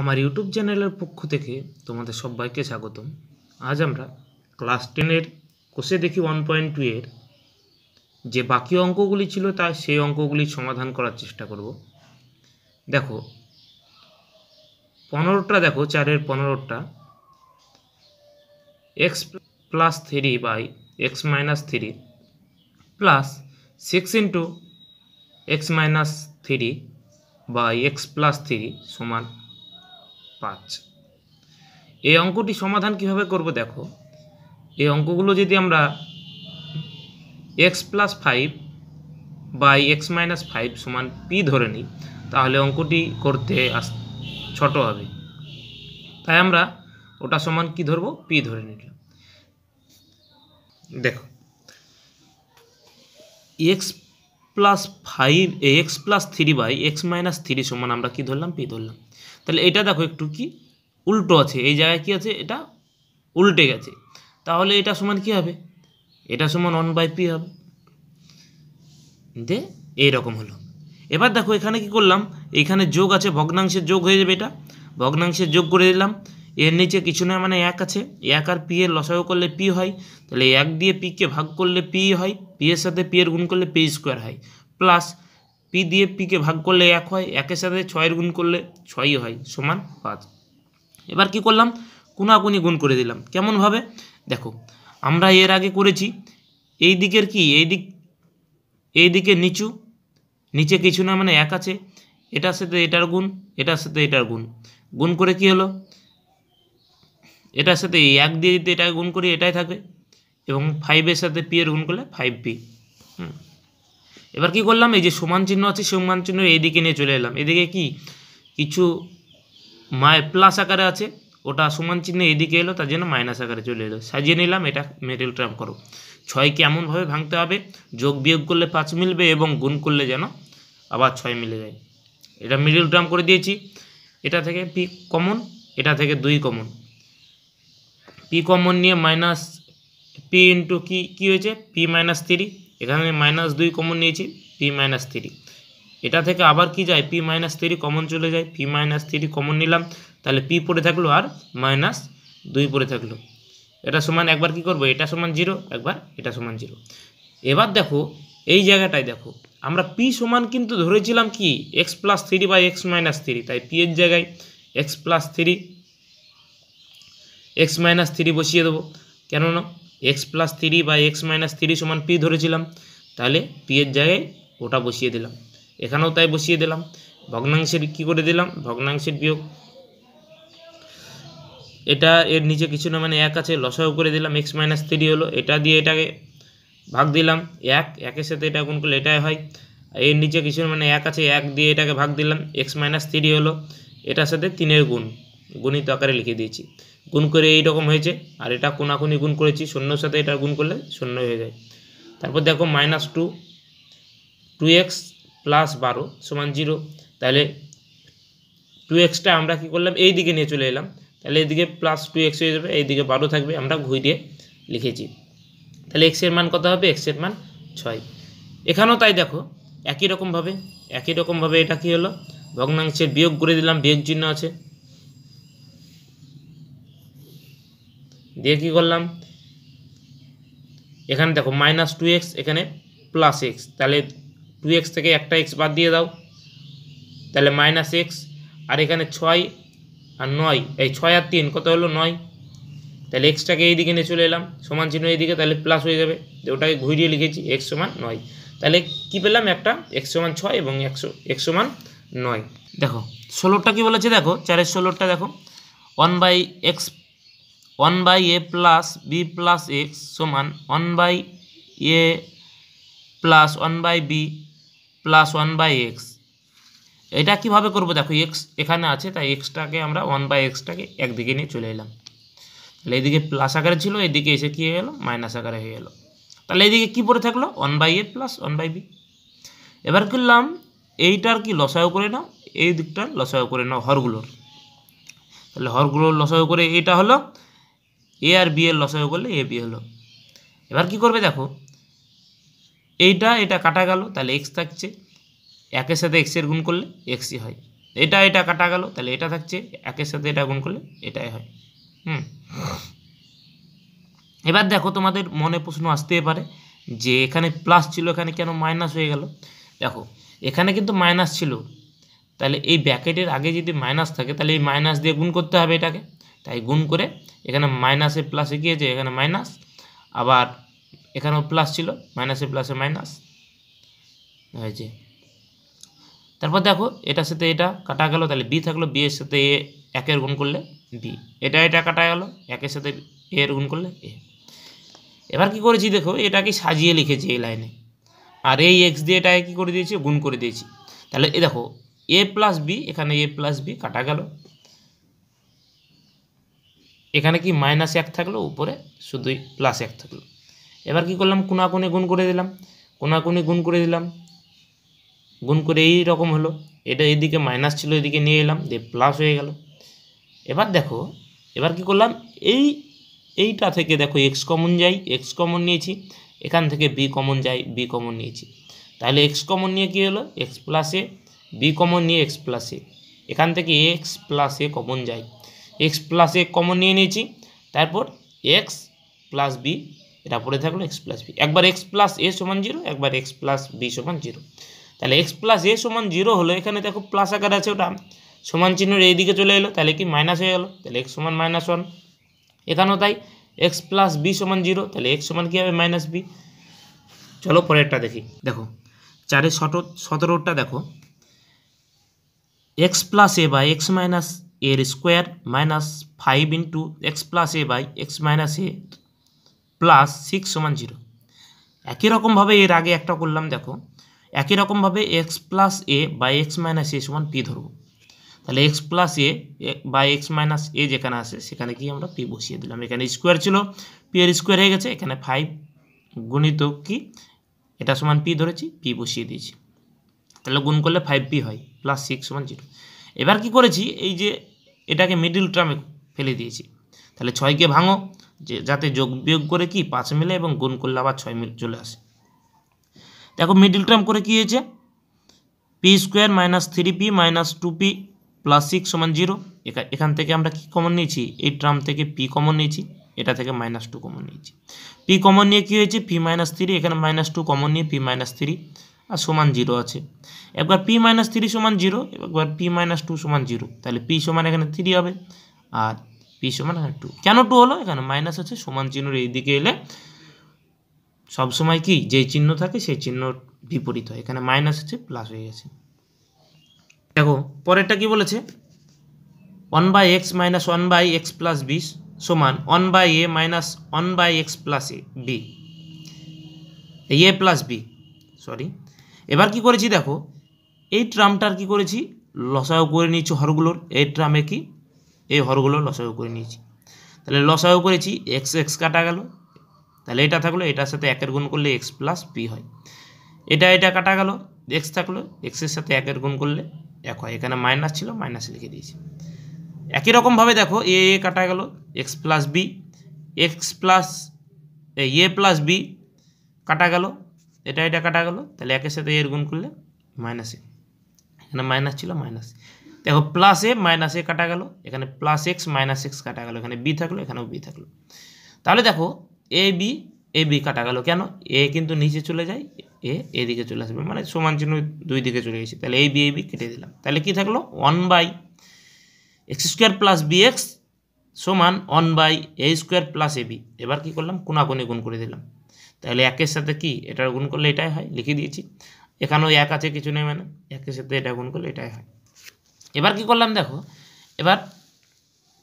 আমার ইউটিউব চ্যানেলের পক্ষ থেকে তোমাদের সবাইকে স্বাগতম আজ আমরা ক্লাস টেনের কোষে দেখি ওয়ান পয়েন্ট টু এর যে বাকি অঙ্কগুলি ছিল তা সেই অঙ্কগুলি সমাধান করার চেষ্টা করব দেখো পনেরোটা দেখো চারের পনেরোটা X plus three by X minus three plus six into X minus three by X plus three সমান পাঁচ এই অঙ্কটি সমাধান কিভাবে করব দেখো এই অঙ্কগুলো যদি আমরা X plus five by X minus five সমান পি ধরে নিই তাহলে অঙ্কটি করতে আস ছোট হবে তাই আমরা ওটা সমান কি ধরব পি ধরে নিলাম দেখো X plus five X plus three by X minus three সমান আমরা কি ধরলাম পি ধরলাম তাহলে এটা দেখো একটু কি উল্টো আছে এই জায়গায় কি আছে এটা উল্টে গেছে তাহলে এটা সমান কি হবে এটা সমান অন বাই পি হবে যে এইরকম হলো এবার দেখো এখানে কি করলাম এখানে যোগ আছে ভগ্নাংশের যোগ হয়ে যাবে এটা ভগ্নাংশের যোগ করে দিলাম এর নিচে কিছু না মানে এক আছে এক আর পি এর লসায়ও করলে পি হয় তাহলে এক দিয়ে পিকে ভাগ করলে পি হয় পি এর সাথে পি এর গুণ করলে পি স্কোয়ার হয় প্লাস পি দিয়ে পিকে ভাগ করলে এক হয় একের সাথে ছয়ের গুণ করলে ছয়ই হয় সমান পাঁচ এবার কি করলাম কোনাকুনি গুণ করে দিলাম কেমনভাবে দেখো আমরা এর আগে করেছি এই দিকের কি এই দিক এই দিকে নিচু নিচে কিছু না মানে এক আছে এটার সাথে এটার গুণ এটার সাথে এটার গুণ গুণ করে কি হলো এটার সাথে এক দিয়ে যদি এটা গুণ করি এটাই থাকে এবং ফাইভের সাথে পি এর গুণ করলে ফাইভ পি হুম এবার কি করলাম এই যে সমান চিহ্ন আছে সমান চিহ্ন এদিকে নিয়ে চলে এলাম এদিকে কি কিছু মায় প্লাস আকারে আছে ওটা সমান চিহ্ন এদিকে এলো তার জন্য মাইনাস আকারে চলে এলো সাজিয়ে নিলাম এটা মেটেল ট্রাম করো কি এমনভাবে ভাঙতে হবে যোগ বিয়োগ করলে পাঁচ মিলবে এবং গুণ করলে যেন আবার ছয় মিলে যায় এটা মিডিল ট্রাম করে দিয়েছি এটা থেকে পি কমন এটা থেকে দুই কমন পি কমন নিয়ে মাইনাস পি ইন্টু কি কী হয়েছে পি মাইনাস থ্রি এখানে মাইনাস দুই কমন নিয়েছি পি মাইনাস থ্রি এটা থেকে আবার কি যায় পি মাইনাস থ্রি কমন চলে যায় পি মাইনাস থ্রি কমন নিলাম তাহলে পি পড়ে থাকলো আর মাইনাস দুই পড়ে থাকলো এটা সমান একবার কি করব এটা সমান জিরো একবার এটা সমান জিরো এবার দেখো এই জায়গাটায় দেখো আমরা পি সমান কিন্তু ধরেছিলাম কি এক্স প্লাস থ্রি বা এক্স মাইনাস থ্রি তাই পি এর জায়গায় X plus three X minus three বসিয়ে দেবো কেননা এক্স প্লাস থ্রি বা এক্স মাইনাস থ্রি সমান পি ধরেছিলাম তাহলে পি এর জায়গায় ওটা বসিয়ে দিলাম এখানেও তাই বসিয়ে দিলাম ভগ্নাংশের কি করে দিলাম ভগ্নাংশের বিয়োগ এটা এর নিচে কিছু না মানে এক আছে লসাও করে দিলাম এক্স মাইনাস থ্রি হলো এটা দিয়ে এটাকে ভাগ দিলাম এক একের সাথে এটা গুণ করলে এটাই হয় এর নিচে কিছু মানে এক আছে এক দিয়ে এটাকে ভাগ দিলাম এক্স মাইনাস থ্রি হলো এটার সাথে তিনের গুণ গুণিত আকারে লিখে দিয়েছি গুণ করে এই রকম হয়েছে আর এটা কোনাকুনি গুণ করেছি শূন্যর সাথে এটা গুণ করলে শূন্য হয়ে যায় তারপর দেখো minus two two X plus বারো সমান জিরো তাহলে টু এক্সটা আমরা কি করলাম এই দিকে নিয়ে চলে এলাম তাহলে এইদিকে প্লাস টু এক্স হয়ে যাবে এইদিকে বারো থাকবে আমরা ঘুরিয়ে লিখেছি তাহলে এক্সের মান কত হবে এক্সের মান ছয় এখানেও তাই দেখো একই রকমভাবে একই রকমভাবে এটা কি হলো ভগ্নাংশের বিয়োগ করে দিলাম বিয়োগ চিহ্ন আছে দিয়ে কী করলাম এখানে দেখো মাইনাস টু এক্স এখানে প্লাস এক্স তাহলে টু এক্স থেকে একটা এক্স বাদ দিয়ে দাও তাহলে মাইনাস এক্স আর এখানে ছয় আর নয় এই ছয় আর তিন কত হলো নয় তাহলে এক্সটাকে এইদিকে নিয়ে চলে এলাম সমান চিহ্ন এইদিকে তাহলে প্লাস হয়ে যাবে ওটাকে ঘুরিয়ে লিখেছি এক্স সমান নয় তাহলে কি পেলাম একটা একশো মান ছয় এবং একশো একশো মান নয় দেখো ষোলোটা কী বলেছে দেখো চারের ষোলোটা দেখো one by X one by A plus B plus X সমান one by A plus one by B plus one by X এটা কীভাবে করবো দেখো এক্স এখানে আছে তাই এক্সটাকে আমরা ওয়ান বাই এক্সটাকে একদিকে নিয়ে চলে এলাম তাহলে এদিকে প্লাস আকারে ছিল এদিকে এসে কী হয়ে গেলো মাইনাস আকারে হয়ে গেলো তাহলে এদিকে কী পড়ে থাকলো one by A plus one by B এবার করলাম এইটার কি লসায়ও করে নাও এই দিকটা লসায়ও করে নাও হরগুলোর তাহলে হরগুলোর লসায়ও করে এইটা হলো এ আর বি এর লসাগু করলে এ বি হলো এবার কি করবে দেখো এইটা এটা কাটা গেল তাহলে এক্স থাকছে একের সাথে এক্সের গুণ করলে এক্সই হয় এটা এটা কাটা গেল তাহলে এটা থাকছে একের সাথে এটা গুণ করলে এটাই হয় হুম এবার দেখো তোমাদের মনে প্রশ্ন আসতেই পারে যে এখানে প্লাস ছিল এখানে কেন মাইনাস হয়ে গেল দেখো এখানে কিন্তু মাইনাস ছিল তাহলে এই ব্যাকেটের আগে যদি মাইনাস থাকে তাহলে এই মাইনাস দিয়ে গুণ করতে হবে এটাকে তাই গুণ করে এখানে মাইনাসে প্লাসে গিয়েছে এখানে মাইনাস আবার এখানেও প্লাস ছিল মাইনাসে প্লাসে মাইনাস হয়েছে তারপর দেখো এটার সাথে এটা কাটা গেল তাহলে বি থাকলো বি এর সাথে এ একের গুণ করলে বি এটা এটা কাটা গেল একের সাথে এ এর গুণ করলে এ এবার কি করেছি দেখো এটাকে সাজিয়ে লিখেছি এই লাইনে আর এই এক্স দিয়ে এটাকে কী করে দিয়েছি গুণ করে দিয়েছি তাহলে এ দেখো এ প্লাস বি এখানে এ প্লাস বি কাটা গেল এখানে কি মাইনাস এক থাকলো উপরে শুধুই প্লাস এক থাকলো এবার কি করলাম কোনাকুনি গুণ করে দিলাম কোনাকুনি গুণ করে দিলাম গুণ করে এই রকম হলো এটা এদিকে মাইনাস ছিল এদিকে নিয়ে এলাম দিয়ে প্লাস হয়ে গেল এবার দেখো এবার কি করলাম এই এইটা থেকে দেখো এক্স কমন যাই এক্স কমন নিয়েছি এখান থেকে বি কমন যাই বি কমন নিয়েছি তাহলে এক্স কমন নিয়ে কী হলো এক্স প্লাসে বি কমন নিয়ে এক্স প্লাসে এখান থেকে এক্স প্লাসে কমন যায় এক্স প্লাস এ কমন নিয়ে নিয়েছি তারপর এক্স প্লাস বি এটা পড়ে থাকলো এক্স প্লাস বি একবার এক্স প্লাস এ সমান জিরো একবার এক্স প্লাস বি সমান জিরো তাহলে এক্স প্লাস এ সমান জিরো হলো এখানে দেখো প্লাস আকার আছে ওটা সমান চিহ্নের এইদিকে চলে এলো তাহলে কি মাইনাস হয়ে গেলো তাহলে এক্স সমান মাইনাস ওয়ান এখানেও তাই এক্স প্লাস বি সমান জিরো তাহলে এক্স সমান কী হবে মাইনাস বি চলো পরেরটা দেখি দেখো চারে সতেরোটা দেখো এক্স প্লাস এ বা এক্স মাইনাস এর square minus five into X plus A by X minus A plus six সমান জিরো একই রকমভাবে এর আগে একটা করলাম দেখো একই রকমভাবে X plus A by X minus A সমান পি ধরব তাহলে X plus A by X minus A যেখানে আসে সেখানে কি আমরা পি বসিয়ে দিলাম এখানে স্কোয়ার ছিল পি এর স্কোয়ার হয়ে গেছে এখানে ফাইভ গুণিত কি এটা সমান পি ধরেছি পি বসিয়ে দিয়েছি তাহলে গুণ করলে ফাইভ পি হয় প্লাস সিক্স সমান জিরো এবার কি করেছি এই যে এটাকে মিডিল টার্মে ফেলে দিয়েছি তাহলে ছয়কে ভাঙো যে যাতে যোগ বিয়োগ করে কি পাঁচ মিলে এবং গুণ করলে আবার ছয় মিল চলে আসে দেখো মিডিল টার্ম করে কী হয়েছে P square minus three P minus two P plus six সমান জিরো এখান থেকে আমরা কি কমন নিয়েছি এই টার্ম থেকে পি কমন নিয়েছি এটা থেকে মাইনাস টু কমন নিয়েছি পি কমন নিয়ে কী হয়েছে পি মাইনাস থ্রি এখানে মাইনাস টু কমন নিয়ে পি মাইনাস থ্রি আর সমান জিরো আছে একবার পি মাইনাস থ্রি সমান জিরো একবার পি মাইনাস টু সমান জিরো তাহলে পি সমান এখানে থ্রি হবে আর পি সমান এখানে টু কেন টু হলো এখানে মাইনাস আছে সমান চিহ্নর দিকে এলে সবসময় কি যেই চিহ্ন থাকে সেই চিহ্ন বিপরীত হয় এখানে মাইনাস হচ্ছে প্লাস হয়ে গেছে দেখো পরেরটা কি বলেছে one by X minus one by X plus B সমান one by A minus one by X plus A B A plus B sorry এবার কি করেছি দেখো এই ট্রামটার কি করেছি লসায়ও করে নিয়েছি হরগুলোর এই ট্রামে কি এই হরগুলো লসায়ও করে নিয়েছি তাহলে লসায়ও করেছি এক্স এক্স কাটা গেল তাহলে এটা থাকলো এটার সাথে একের গুণ করলে এক্স প্লাস পি হয় এটা এটা কাটা গেল এক্স থাকলো এক্সের সাথে একের গুণ করলে এক হয় এখানে মাইনাস ছিল মাইনাস লিখে দিয়েছি একই রকমভাবে দেখো এ এ কাটা গেল X plus B X plus A plus B কাটা গেল এটা এটা কাটা গেল তাহলে একের সাথে এর গুণ করলে মাইনাস এ এখানে মাইনাস ছিল মাইনাস দেখো প্লাস এ মাইনাস এ কাটা গেল এখানে প্লাস এক্স মাইনাস এক্স কাটা গেল এখানে বি থাকলো এখানেও বি থাকলো তাহলে দেখো এ বি এ বি কাটা গেল কেন এ কিন্তু নিচে চলে যায় এ এদিকে চলে আসবে মানে সমান চিহ্ন দুই দিকে চলে গেছে তাহলে এ বি এ বি কেটে দিলাম তাহলে কি থাকলো one by X square plus B X সমান one by A square plus A B এবার কি করলাম কোনাকুনি গুণ করে দিলাম তাহলে একের সাথে কি এটা গুণ করলে এটাই হয় লিখে দিয়েছি এখানেও এক আছে কিছু নেই মানে একের সাথে এটা গুণ করলে এটাই হয় এবার কি করলাম দেখো এবার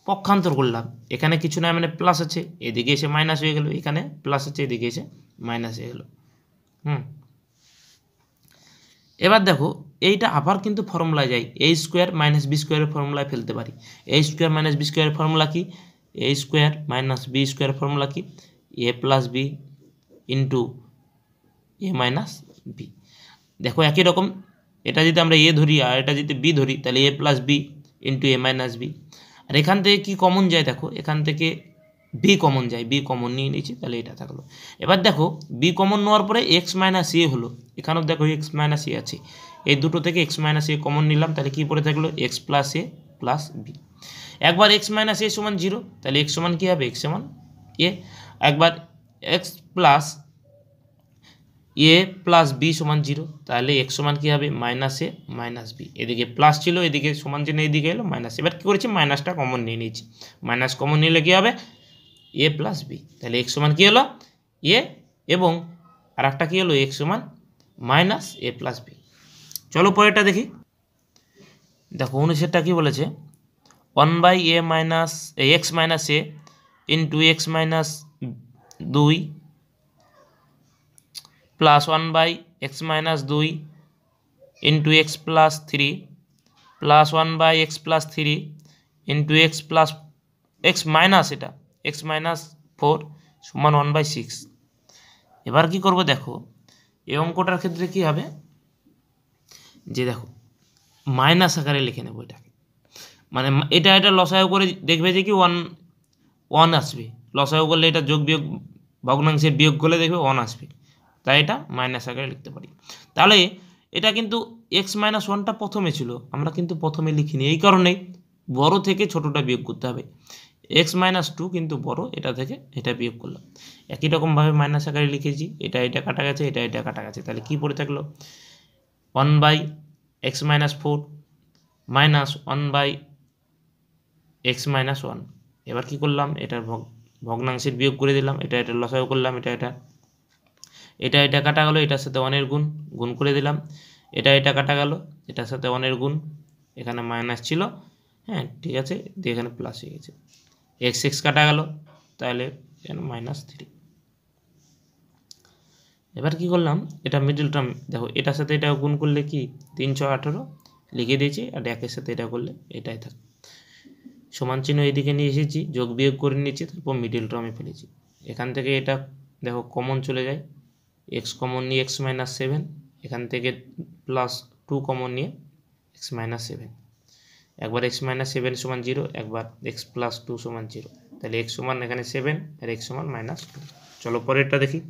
পক্ষান্তর করলাম এখানে কিছু নয় মানে প্লাস আছে এদিকে এসে মাইনাস হয়ে গেলো এখানে প্লাস আছে এদিকে এসে মাইনাস হয়ে গেল হুম এবার দেখো এইটা আবার কিন্তু ফর্মুলায় যায় এ স্কোয়ার মাইনাস বি স্কোয়ারের ফর্মুলায় ফেলতে পারি এ স্কোয়ার মাইনাস বি স্কোয়ারের ফর্মুলা কি এ স্কোয়ার মাইনাস বি স্কোয়ারের ফর্মুলা কি A plus B into A minus B দেখো একই রকম এটা যদি আমরা এ ধরি আর এটা যদি বি ধরি তাহলে A plus B into A minus B আর এখান থেকে কি কমন যায় দেখো এখান থেকে বি কমন যায় বি কমন নিয়ে নিয়েছি তাহলে এটা থাকলো এবার দেখো বি কমন নেওয়ার পরে এক্স মাইনাস এ হলো এখানেও দেখো এক্স মাইনাস এ আছে এই দুটো থেকে এক্স মাইনাস এ কমন নিলাম তাহলে কি পড়ে থাকলো X plus A plus B একবার এক্স মাইনাস এ সমান জিরো তাহলে এক্স সমান কী হবে এক্স সমান এ একবার X plus A plus B সমান জিরো তাহলে এক্স সমান কী হবে মাইনাস এ মাইনাস বি এদিকে প্লাস ছিল এদিকে সমান চিহ্ন এদিকে এলো মাইনাস এবার কী করেছি মাইনাসটা কমন নিয়ে নিয়েছি মাইনাস কমন নিলে কী হবে এ প্লাস বি তাহলে এক্স সমান কী হলো এ এবং আর একটা কী হলো এক্স সমান মাইনাস এ প্লাস বি চলো পরেরটা দেখি দেখো উনিশেরটা কী বলেছে one by A minus X minus A into X minus দুই plus one by X minus দুই into X plus three plus one by X plus three into X plus X minus এটা এক্স মাইনাস ফোর সমান one by six এবার কী করবো দেখো এই অঙ্কটার ক্ষেত্রে কি হবে যে দেখো মাইনাস আকারে লিখে নেবো এটাকে মানে এটা এটা লসায় করে দেখবে যে কি ওয়ান ওয়ান আসবে লসাগু করলে এটা যোগ বিয়োগ ভগ্নাংশের বিয়োগ করলে দেখবে ওয়ান আসবে তাই এটা মাইনাস আকারে লিখতে পারি তাহলে এটা কিন্তু এক্স মাইনাস ওয়ানটা প্রথমে ছিল আমরা কিন্তু প্রথমে লিখিনি এই কারণেই বড় থেকে ছোটটা বিয়োগ করতে হবে এক্স মাইনাস টু কিন্তু বড় এটা থেকে এটা বিয়োগ করলাম একই রকমভাবে মাইনাস আকারে লিখেছি এটা এটা কাটা গেছে এটা এটা কাটা গেছে তাহলে কি পড়ে থাকলো one by X minus four minus one by X minus one এবার কী করলাম এটার ভগ্নাংশের বিয়োগ করে দিলাম এটা এটা লসাও করলাম এটা এটা এটা এটা কাটা গেল এটার সাথে অনের গুণ গুণ করে দিলাম এটা এটা কাটা গেল এটার সাথে অনের গুণ এখানে মাইনাস ছিল হ্যাঁ ঠিক আছে দিয়ে এখানে প্লাস হয়ে গেছে এক্স এক্স কাটা গেল তাহলে এখানে মাইনাস থ্রি এবার কি করলাম এটা মিডল টার্ম দেখো এটার সাথে এটা গুণ করলে কি তিনশো আঠেরো লিখে দিয়েছি আর একের সাথে এটা করলে এটাই থাকবে সমান চিহ্ন এদিকে নিয়ে এসেছি যোগ বিয়োগ করে নিয়েছি তারপর মিডিল আমি ফেলেছি এখান থেকে এটা দেখো কমন চলে যায় এক্স কমন নিয়ে এক্স মাইনাস সেভেন এখান থেকে প্লাস টু কমন নিয়ে এক্স মাইনাস সেভেন একবার এক্স মাইনাস সেভেন সমান জিরো একবার এক্স প্লাস টু সমান জিরো তাহলে এক্স সমান এখানে সেভেন আর এক্স সমান মাইনাস টু চলো পরেরটা দেখি